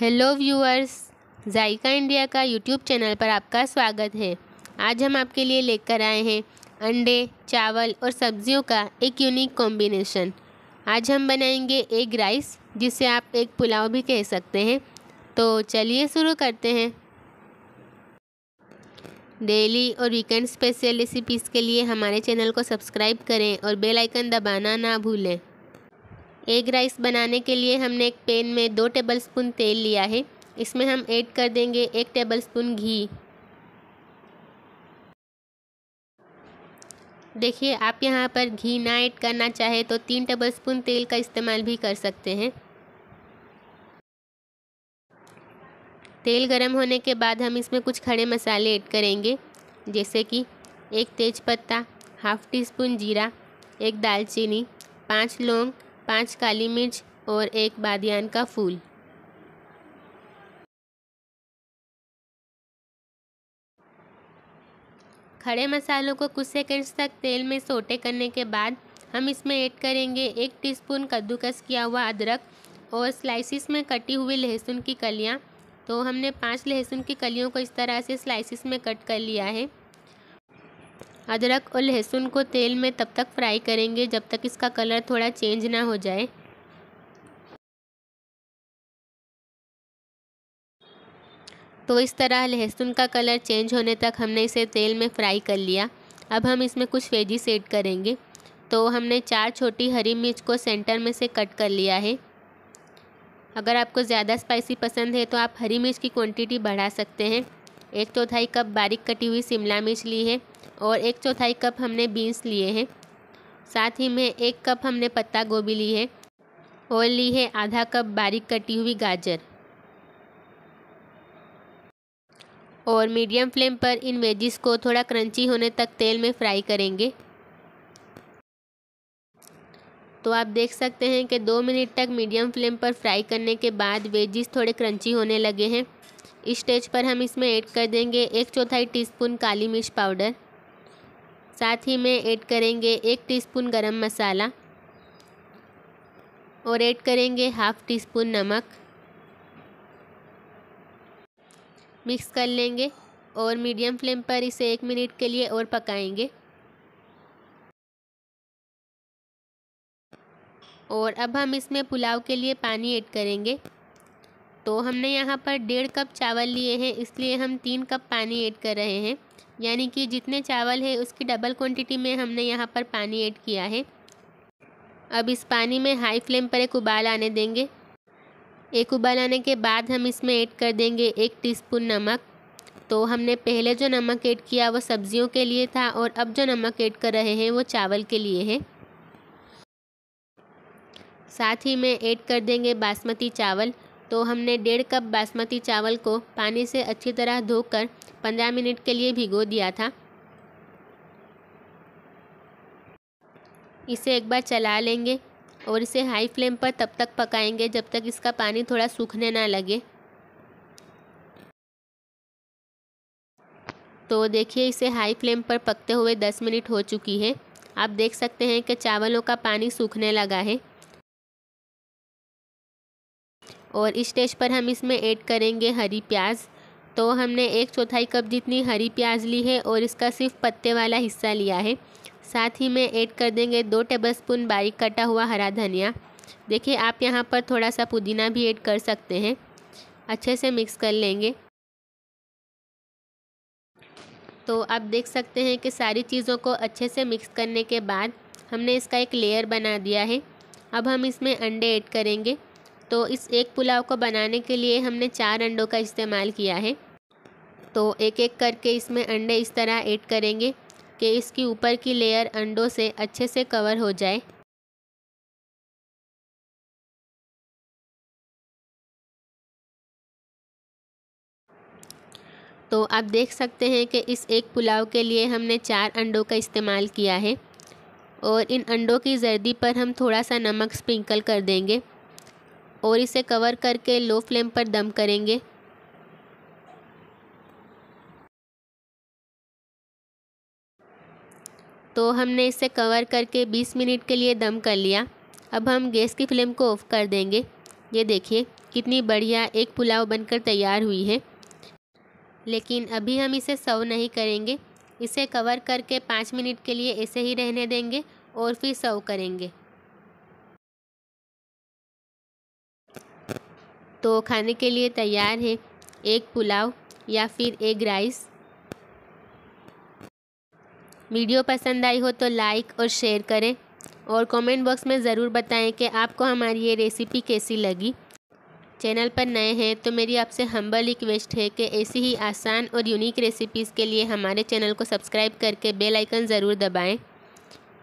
hello viewers Zaika India का YouTube channel पर आपका स्वागत है आज हम आपके लिए लेकर आए हैं अंडे चावल और सब्जियों का एक यूनिक कॉम्बिनेशन आज हम बनाएंगे एग राइस जिसे आप एक पुलाव भी कह सकते हैं तो चलिए शुरू करते हैं डेली और वीकेंड स्पेशल रेसिपीज़ के लिए हमारे चैनल को सब्सक्राइब करें और बेलाइकन दबाना ना भूलें एग राइस बनाने के लिए हमने एक पैन में दो टेबलस्पून तेल लिया है इसमें हम ऐड कर देंगे एक टेबलस्पून घी देखिए आप यहाँ पर घी ना ऐड करना चाहे तो तीन टेबलस्पून तेल का इस्तेमाल भी कर सकते हैं तेल गरम होने के बाद हम इसमें कुछ खड़े मसाले ऐड करेंगे जैसे कि एक तेज़पत्ता हाफ़ टी स्पून जीरा एक दालचीनी पाँच लौंग पाँच काली मिर्च और एक बादियान का फूल खड़े मसालों को कुछ सेकंड्स तक तेल में सोटे करने के बाद हम इसमें ऐड करेंगे एक टीस्पून कद्दूकस किया हुआ अदरक और स्लाइसिस में कटी हुई लहसुन की कलियाँ तो हमने पांच लहसुन की कलियों को इस तरह से स्लाइसिस में कट कर लिया है अदरक और लहसुन को तेल में तब तक फ्राई करेंगे जब तक इसका कलर थोड़ा चेंज ना हो जाए तो इस तरह लहसुन का कलर चेंज होने तक हमने इसे तेल में फ्राई कर लिया अब हम इसमें कुछ वेजी सेट करेंगे तो हमने चार छोटी हरी मिर्च को सेंटर में से कट कर लिया है अगर आपको ज़्यादा स्पाइसी पसंद है तो आप हरी मिर्च की क्वांटिटी बढ़ा सकते हैं एक चौथाई कप बारीक कटी हुई शिमला मिर्च ली है और एक चौथाई कप हमने बीन्स लिए हैं साथ ही में एक कप हमने पत्ता गोभी ली है और ली है आधा कप बारीक कटी हुई गाजर और मीडियम फ्लेम पर इन वेजिस को थोड़ा क्रंची होने तक तेल में फ्राई करेंगे तो आप देख सकते हैं कि दो मिनट तक मीडियम फ्लेम पर फ्राई करने के बाद वेजिस थोड़े क्रंची होने लगे हैं स्टेज पर हम इसमें ऐड कर देंगे एक चौथाई टीस्पून काली मिर्च पाउडर साथ ही में ऐड करेंगे एक टीस्पून गरम मसाला और ऐड करेंगे हाफ टी स्पून नमक मिक्स कर लेंगे और मीडियम फ्लेम पर इसे एक मिनट के लिए और पकाएंगे और अब हम इसमें पुलाव के लिए पानी ऐड करेंगे तो हमने यहाँ पर डेढ़ कप चावल लिए हैं इसलिए हम तीन कप पानी ऐड कर रहे हैं यानी कि जितने चावल है उसकी डबल क्वांटिटी में हमने यहाँ पर पानी ऐड किया है अब इस पानी में हाई फ्लेम पर एक उबाल आने देंगे एक उबाल आने के बाद हम इसमें ऐड कर देंगे एक टीस्पून नमक तो हमने पहले जो नमक ऐड किया वो सब्जियों के लिए था और अब जो नमक ऐड कर रहे हैं वो चावल के लिए है साथ ही में ऐड कर देंगे बासमती चावल तो हमने डेढ़ कप बासमती चावल को पानी से अच्छी तरह धोकर 15 मिनट के लिए भिगो दिया था इसे एक बार चला लेंगे और इसे हाई फ्लेम पर तब तक पकाएंगे जब तक इसका पानी थोड़ा सूखने ना लगे तो देखिए इसे हाई फ्लेम पर पकते हुए 10 मिनट हो चुकी है आप देख सकते हैं कि चावलों का पानी सूखने लगा है और स्टेज पर हम इसमें ऐड करेंगे हरी प्याज तो हमने एक चौथाई कप जितनी हरी प्याज ली है और इसका सिर्फ पत्ते वाला हिस्सा लिया है साथ ही में ऐड कर देंगे दो टेबलस्पून बारीक कटा हुआ हरा धनिया देखिए आप यहाँ पर थोड़ा सा पुदीना भी ऐड कर सकते हैं अच्छे से मिक्स कर लेंगे तो आप देख सकते हैं कि सारी चीज़ों को अच्छे से मिक्स करने के बाद हमने इसका एक लेयर बना दिया है अब हम इसमें अंडे ऐड करेंगे तो इस एक पुलाव को बनाने के लिए हमने चार अंडों का इस्तेमाल किया है तो एक एक करके इसमें अंडे इस तरह ऐड करेंगे कि इसकी ऊपर की लेयर अंडों से अच्छे से कवर हो जाए तो आप देख सकते हैं कि इस एक पुलाव के लिए हमने चार अंडों का इस्तेमाल किया है और इन अंडों की जर्दी पर हम थोड़ा सा नमक स्प्रिंकल कर देंगे और इसे कवर करके लो फ्लेम पर दम करेंगे तो हमने इसे कवर करके 20 मिनट के लिए दम कर लिया अब हम गैस की फ्लेम को ऑफ़ कर देंगे ये देखिए कितनी बढ़िया एक पुलाव बनकर तैयार हुई है लेकिन अभी हम इसे सर्व नहीं करेंगे इसे कवर करके पाँच मिनट के लिए ऐसे ही रहने देंगे और फिर सर्व करेंगे तो खाने के लिए तैयार है एक पुलाव या फिर एग राइस वीडियो पसंद आई हो तो लाइक और शेयर करें और कमेंट बॉक्स में ज़रूर बताएं कि आपको हमारी ये रेसिपी कैसी लगी चैनल पर नए हैं तो मेरी आपसे हम्बल रिक्वेस्ट है कि ऐसी ही आसान और यूनिक रेसिपीज़ के लिए हमारे चैनल को सब्सक्राइब करके बेल आइकन ज़रूर दबाएं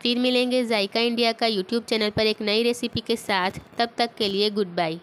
फिर मिलेंगे जायका इंडिया का यूट्यूब चैनल पर एक नई रेसिपी के साथ तब तक के लिए गुड बाई